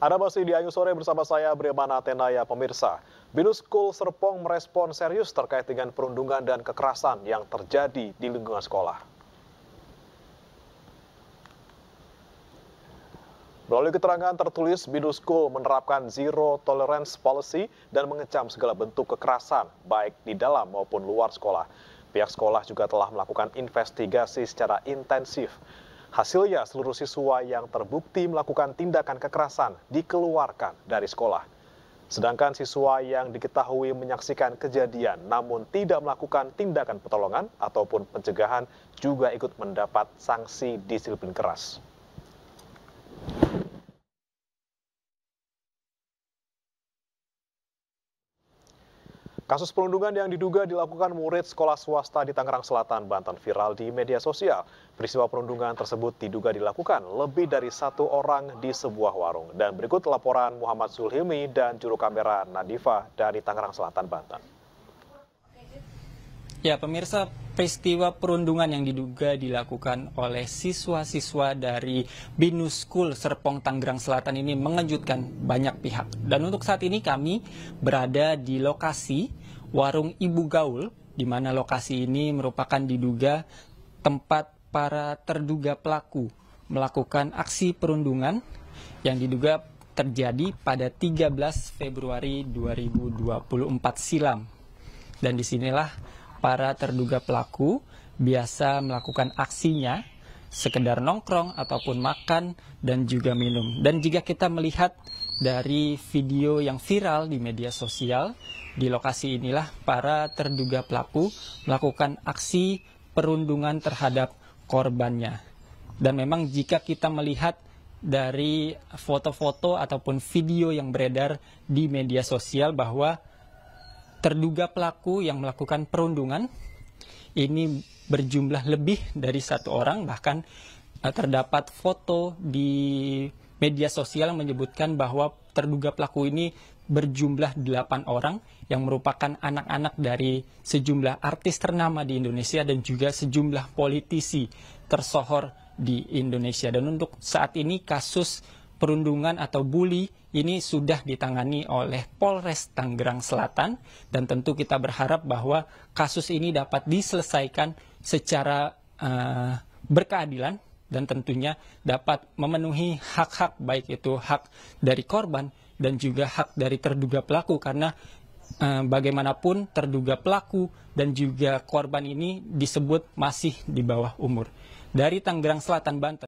Anda masih di Anyu Sore bersama saya, Briamana Tenaya. Pemirsa, Binuskul Serpong merespon serius terkait dengan perundungan dan kekerasan yang terjadi di lingkungan sekolah. Melalui keterangan tertulis, Binuskul menerapkan zero tolerance policy dan mengecam segala bentuk kekerasan, baik di dalam maupun luar sekolah. Pihak sekolah juga telah melakukan investigasi secara intensif. Hasilnya seluruh siswa yang terbukti melakukan tindakan kekerasan dikeluarkan dari sekolah. Sedangkan siswa yang diketahui menyaksikan kejadian namun tidak melakukan tindakan pertolongan ataupun pencegahan juga ikut mendapat sanksi disiplin keras. Kasus perundungan yang diduga dilakukan murid sekolah swasta di Tangerang Selatan, Banten viral di media sosial. Peristiwa perundungan tersebut diduga dilakukan lebih dari satu orang di sebuah warung. Dan berikut laporan Muhammad Zulhilmi dan juru kamera Nadifa dari Tangerang Selatan, Banten. Ya, pemirsa, peristiwa perundungan yang diduga dilakukan oleh siswa-siswa dari Binus School Serpong Tanggerang Selatan ini mengejutkan banyak pihak. Dan untuk saat ini kami berada di lokasi warung Ibu Gaul, di mana lokasi ini merupakan diduga tempat para terduga pelaku melakukan aksi perundungan yang diduga terjadi pada 13 Februari 2024 silam. Dan disinilah para terduga pelaku biasa melakukan aksinya sekedar nongkrong ataupun makan dan juga minum. Dan jika kita melihat dari video yang viral di media sosial, di lokasi inilah para terduga pelaku melakukan aksi perundungan terhadap korbannya. Dan memang jika kita melihat dari foto-foto ataupun video yang beredar di media sosial bahwa terduga pelaku yang melakukan perundungan ini berjumlah lebih dari satu orang bahkan eh, terdapat foto di media sosial yang menyebutkan bahwa terduga pelaku ini berjumlah 8 orang yang merupakan anak-anak dari sejumlah artis ternama di Indonesia dan juga sejumlah politisi tersohor di Indonesia. Dan untuk saat ini kasus perundungan atau bully ini sudah ditangani oleh Polres Tangerang Selatan dan tentu kita berharap bahwa kasus ini dapat diselesaikan secara uh, berkeadilan dan tentunya dapat memenuhi hak-hak baik itu hak dari korban dan juga hak dari terduga pelaku karena eh, bagaimanapun terduga pelaku dan juga korban ini disebut masih di bawah umur. Dari Tanggerang Selatan, Banten.